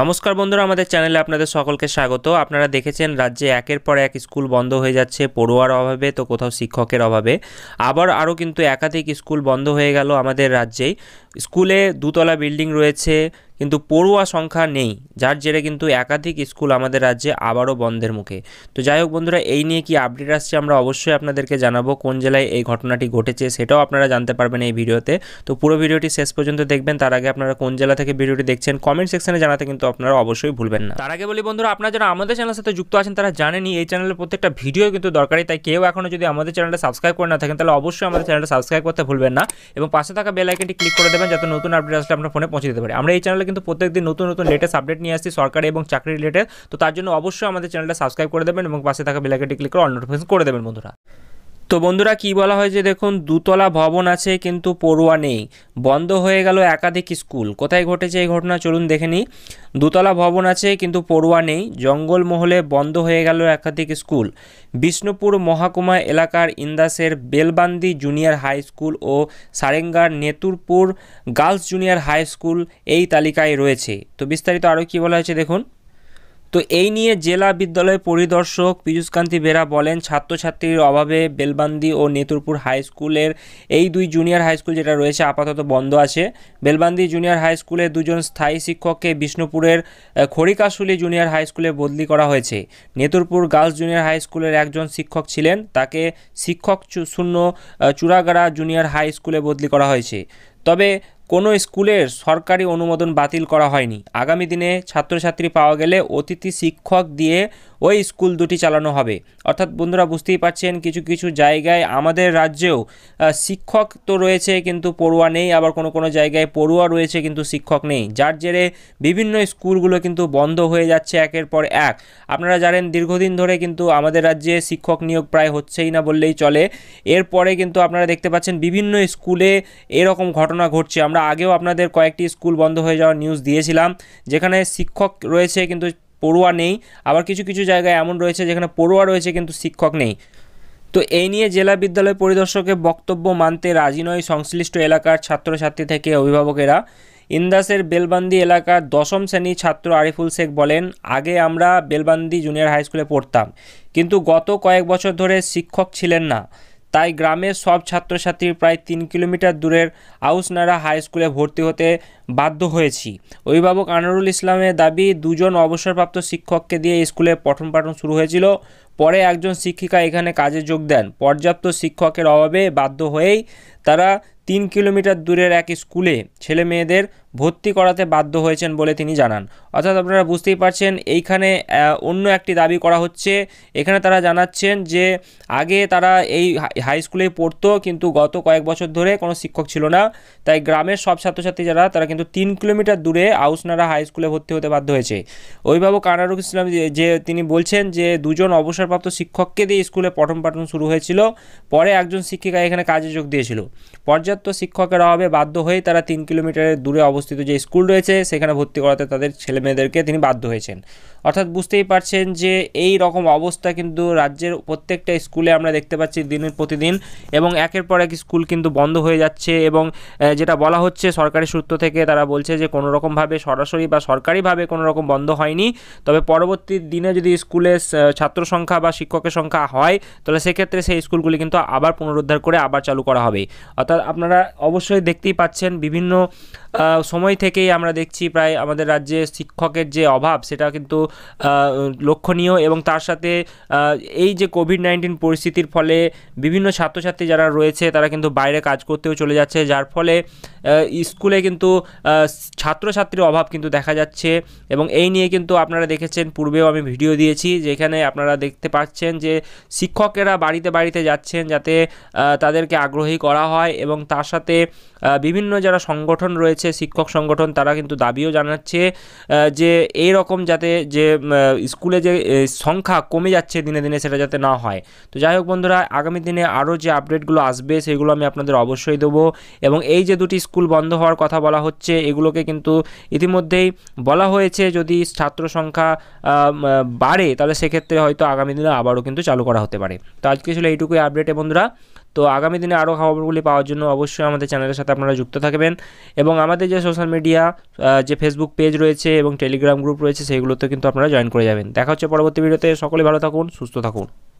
নমস্কার বন্ধুরা আমাদের চ্যানেলে আপনাদের সকলকে স্বাগত আপনারা দেখেছেন রাজ্যে একের পর এক স্কুল বন্ধ হয়ে যাচ্ছে পড়ুয়ার অভাবে তো কোথাও শিক্ষকের অভাবে আবার আরও কিন্তু একাধিক স্কুল বন্ধ হয়ে গেল আমাদের রাজ্যেই স্কুলে দুতলা বিল্ডিং রয়েছে কিন্তু পড়ুয়া সংখ্যা নেই যার জেরে কিন্তু একাধিক স্কুল আমাদের রাজ্যে আবারও বন্ধের মুখে তো যাই হোক বন্ধুরা এই নিয়ে কি আপডেট আসছে আমরা অবশ্যই আপনাদেরকে জানাবো কোন জেলায় এই ঘটনাটি ঘটেছে সেটাও আপনারা জানতে পারবেন এই ভিডিওতে তো পুরো ভিডিওটি শেষ পর্যন্ত দেখবেন তার আগে আপনারা কোন জেলা থেকে ভিডিওটি দেখছেন কমেন্ট সেকশনে জানাতে কিন্তু আপনারা অবশ্যই ভুলবেন না তার আগে বলি বন্ধুরা আপনারা যারা আমাদের চ্যানেলের সাথে যুক্ত আছেন তারা জানেনি এই চ্যানেলের প্রত্যেকটা ভিডিও কিন্তু দরকারি তাই কেউ এখনও যদি আমাদের চ্যানেলটা সাবস্ক্রাইব করে না থাকেন তাহলে অবশ্যই আমাদের চ্যানেলটা সাবস্ক্রাইব করতে ভুলবেন না এবং পাশে থাকা বেল আইকনটি ক্লিক করে দেবেন যাতে নতুন আপডেট আসলে আপনার ফোনে পৌঁছে দিতে পারে আমরা এই চ্যানেলে কিন্তু প্রত্যেকদিন নতুন নতুন লেটেস্ট আপডেট নিয়ে আসছি সরকারি এবং চাকরি রিলেটেড তো তার জন্য অবশ্যই আমাদের চ্যানেলটা সাবস্ক্রাইব করে দেবেন এবং পাশে থাকা বেলাকেটি ক্লিক করে অল নোটিফিকেশন করে দেবেন বন্ধুরা তো বন্ধুরা কি বলা হয়েছে দেখুন দুতলা ভবন আছে কিন্তু পড়ুয়া নেই বন্ধ হয়ে গেল একাধিক স্কুল কোথায় ঘটেছে এই ঘটনা চলুন দেখে নিই দুতলা ভবন আছে কিন্তু পড়ুয়া নেই জঙ্গলমহলে বন্ধ হয়ে গেল একাধিক স্কুল বিষ্ণুপুর মহাকুমা এলাকার ইন্দাসের বেলবান্দি জুনিয়র হাই স্কুল ও সারেঙ্গার Neturpur girls junior high school এই তালিকায় রয়েছে তো বিস্তারিত আরও কি বলা হয়েছে দেখুন তো এই নিয়ে জেলা বিদ্যালয় পরিদর্শক পীযুষকান্তি বেরা বলেন ছাত্রছাত্রীর অভাবে বেলবান্দি ও নেতুরপুর হাই স্কুলের এই দুই জুনিয়র হাই স্কুল যেটা রয়েছে আপাতত বন্ধ আছে বেলবান্দি জুনিয়র হাই স্কুলে দুজন স্থায়ী শিক্ষককে বিষ্ণুপুরের খড়িকাশুলি জুনিয়র হাই স্কুলে বদলি করা হয়েছে নেতুরপুর গার্লস জুনিয়র হাই স্কুলের একজন শিক্ষক ছিলেন তাকে শিক্ষক শূন্য চূড়াগাড়া জুনিয়র হাই স্কুলে বদলি করা হয়েছে তবে কোনো স্কুলের সরকারি অনুমোদন বাতিল করা হয়নি আগামী দিনে ছাত্রছাত্রী পাওয়া গেলে অতিথি শিক্ষক দিয়ে ওই স্কুল দুটি চালানো হবে অর্থাৎ বন্ধুরা বুঝতেই পারছেন কিছু কিছু জায়গায় আমাদের রাজ্যেও শিক্ষক তো রয়েছে কিন্তু পড়ুয়া নেই আবার কোনো কোনো জায়গায় পড়ুয়া রয়েছে কিন্তু শিক্ষক নেই যার জেরে বিভিন্ন স্কুলগুলো কিন্তু বন্ধ হয়ে যাচ্ছে একের পর এক আপনারা জানেন দীর্ঘদিন ধরে কিন্তু আমাদের রাজ্যে শিক্ষক নিয়োগ প্রায় হচ্ছেই না বললেই চলে এরপরে কিন্তু আপনারা দেখতে পাচ্ছেন বিভিন্ন স্কুলে এরকম ঘটনা ঘটছে আমরা আমরা আগেও আপনাদের কয়েকটি স্কুল বন্ধ হয়ে যাওয়ার নিউজ দিয়েছিলাম যেখানে শিক্ষক রয়েছে কিন্তু পড়ুয়া নেই আবার কিছু কিছু জায়গায় এমন রয়েছে যেখানে পড়ুয়া রয়েছে কিন্তু শিক্ষক নেই তো এই নিয়ে জেলা বিদ্যালয় পরিদর্শকের বক্তব্য মানতে রাজি নয় সংশ্লিষ্ট এলাকার ছাত্রছাত্রী থেকে অভিভাবকেরা ইন্দাসের বেলবান্দি এলাকার দশম শ্রেণী ছাত্র আরিফুল শেখ বলেন আগে আমরা বেলবান্দি জুনিয়র হাই স্কুলে পড়তাম কিন্তু গত কয়েক বছর ধরে শিক্ষক ছিলেন না তাই গ্রামের সব ছাত্রছাত্রী প্রায় তিন কিলোমিটার দূরের আউসনারা হাই স্কুলে ভর্তি হতে বাধ্য হয়েছি অভিভাবক আনারুল ইসলামের দাবি দুজন অবসরপ্রাপ্ত শিক্ষককে দিয়ে স্কুলে পঠন পাঠন শুরু হয়েছিল পরে একজন শিক্ষিকা এখানে কাজে যোগ দেন পর্যাপ্ত শিক্ষকের অভাবে বাধ্য হয়েই তারা তিন কিলোমিটার দূরের এক স্কুলে ছেলে মেয়েদের ভর্তি করাতে বাধ্য হয়েছেন বলে তিনি জানান অর্থাৎ আপনারা বুঝতেই পারছেন এইখানে অন্য একটি দাবি করা হচ্ছে এখানে তারা জানাচ্ছেন যে আগে তারা এই হাই স্কুলেই পড়তো কিন্তু গত কয়েক বছর ধরে কোনো শিক্ষক ছিল না তাই গ্রামের সব ছাত্রছাত্রী যারা তারা কিন্তু তিন কিলোমিটার দূরে আউসনারা হাই স্কুলে ভর্তি হতে বাধ্য হয়েছে অভিভাবক আনারুল ইসলাম যে তিনি বলছেন যে দুজন অবসরপ্রাপ্ত শিক্ষককে দিয়ে স্কুলে পঠন পাঠন শুরু হয়েছিল পরে একজন শিক্ষিকা এখানে কাজে যোগ দিয়েছিল পর্যাপ্ত শিক্ষকের অভাবে বাধ্য হয়ে তারা তিন কিলোমিটারের দূরে অবস্থিত অবস্থিত যে স্কুল রয়েছে সেখানে ভর্তি করাতে তাদের ছেলে মেয়েদেরকে তিনি বাধ্য হয়েছেন অর্থাৎ বুঝতেই পারছেন যে এই রকম অবস্থা কিন্তু রাজ্যের প্রত্যেকটা স্কুলে আমরা দেখতে পাচ্ছি দিনের প্রতিদিন এবং একের পর এক স্কুল কিন্তু বন্ধ হয়ে যাচ্ছে এবং যেটা বলা হচ্ছে সরকারি সূত্র থেকে তারা বলছে যে কোনো রকমভাবে সরাসরি বা সরকারিভাবে কোনো রকম বন্ধ হয়নি তবে পরবর্তী দিনে যদি স্কুলে ছাত্র সংখ্যা বা শিক্ষকের সংখ্যা হয় তাহলে সেক্ষেত্রে সেই স্কুলগুলি কিন্তু আবার পুনরুদ্ধার করে আবার চালু করা হবে অর্থাৎ আপনারা অবশ্যই দেখতেই পাচ্ছেন বিভিন্ন সময় থেকেই আমরা দেখছি প্রায় আমাদের রাজ্যে শিক্ষকের যে অভাব সেটা কিন্তু লক্ষণীয় এবং তার সাথে এই যে কোভিড নাইন্টিন পরিস্থিতির ফলে বিভিন্ন ছাত্রছাত্রী যারা রয়েছে তারা কিন্তু বাইরে কাজ করতেও চলে যাচ্ছে যার ফলে স্কুলে কিন্তু ছাত্রছাত্রীর অভাব কিন্তু দেখা যাচ্ছে এবং এই নিয়ে কিন্তু আপনারা দেখেছেন পূর্বেও আমি ভিডিও দিয়েছি যেখানে আপনারা দেখতে পাচ্ছেন যে শিক্ষকেরা বাড়িতে বাড়িতে যাচ্ছেন যাতে তাদেরকে আগ্রহী করা হয় এবং তার সাথে বিভিন্ন যারা সংগঠন রয়েছে শিক্ষক সংগঠন তারা কিন্তু দাবিও জানাচ্ছে যে এই রকম যাতে যে স্কুলে যে সংখ্যা কমে যাচ্ছে দিনে দিনে সেটা যাতে না হয় তো যাই হোক বন্ধুরা আগামী দিনে আরও যে আপডেটগুলো আসবে সেগুলো আমি আপনাদের অবশ্যই দেবো এবং এই যে দুটি স্কুল স্কুল বন্ধ হওয়ার কথা বলা হচ্ছে এগুলোকে কিন্তু ইতিমধ্যেই বলা হয়েছে যদি ছাত্র সংখ্যা বাড়ে তাহলে সেক্ষেত্রে হয়তো আগামী দিনে আবারও কিন্তু চালু করা হতে পারে তো আজকে ছিল এইটুকুই আপডেটে বন্ধুরা তো আগামী দিনে আরও খবরগুলি পাওয়ার জন্য অবশ্যই আমাদের চ্যানেলের সাথে আপনারা যুক্ত থাকবেন এবং আমাদের যে সোশ্যাল মিডিয়া যে ফেসবুক পেজ রয়েছে এবং টেলিগ্রাম গ্রুপ রয়েছে সেইগুলোতে কিন্তু আপনারা জয়েন করে যাবেন দেখা হচ্ছে পরবর্তী ভিডিওতে সকলে ভালো থাকুন সুস্থ থাকুন